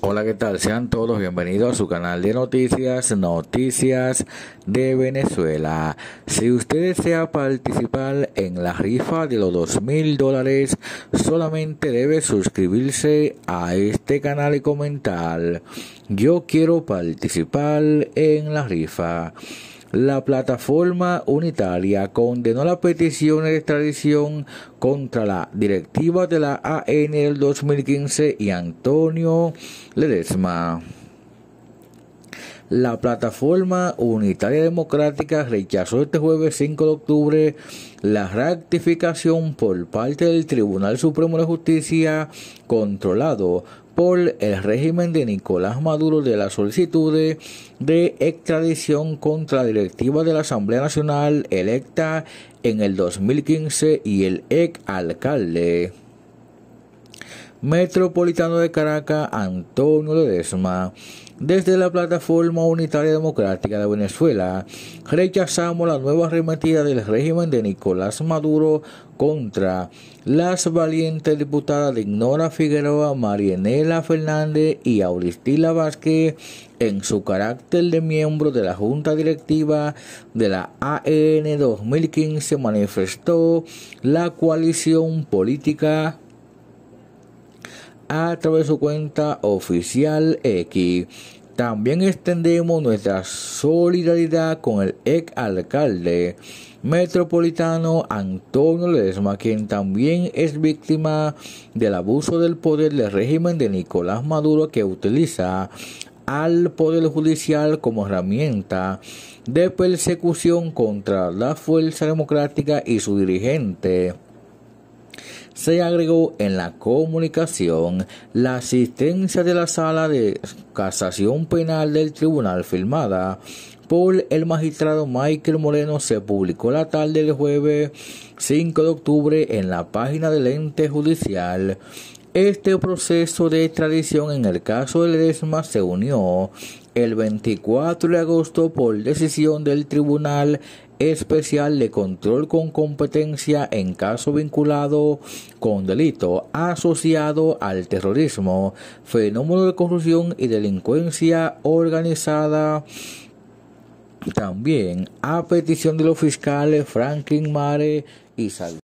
Hola, ¿qué tal? Sean todos bienvenidos a su canal de noticias, Noticias de Venezuela. Si usted desea participar en la rifa de los dos mil dólares, solamente debe suscribirse a este canal y comentar. Yo quiero participar en la rifa. La plataforma unitaria condenó las peticiones de extradición contra la directiva de la AN del 2015 y Antonio Ledesma. La plataforma unitaria democrática rechazó este jueves 5 de octubre la ratificación por parte del Tribunal Supremo de Justicia controlado por el régimen de Nicolás Maduro de la solicitud de extradición contra directiva de la Asamblea Nacional electa en el 2015 y el ex alcalde. Metropolitano de Caracas, Antonio Ledesma. Desde la Plataforma Unitaria Democrática de Venezuela, rechazamos la nueva arremetida del régimen de Nicolás Maduro contra las valientes diputadas de Ignora Figueroa, Marianela Fernández y Auristila Vázquez en su carácter de miembro de la Junta Directiva de la AN 2015 manifestó la coalición política a través de su cuenta oficial X. También extendemos nuestra solidaridad con el ex alcalde metropolitano Antonio Ledesma, quien también es víctima del abuso del poder del régimen de Nicolás Maduro que utiliza al Poder Judicial como herramienta de persecución contra la Fuerza Democrática y su dirigente. Se agregó en la comunicación la asistencia de la sala de casación penal del tribunal firmada por el magistrado Michael Moreno se publicó la tarde del jueves 5 de octubre en la página del ente judicial este proceso de extradición en el caso de Ledesma se unió el 24 de agosto por decisión del Tribunal Especial de Control con Competencia en caso vinculado con delito asociado al terrorismo, fenómeno de corrupción y delincuencia organizada. También a petición de los fiscales Franklin Mare y Salvador.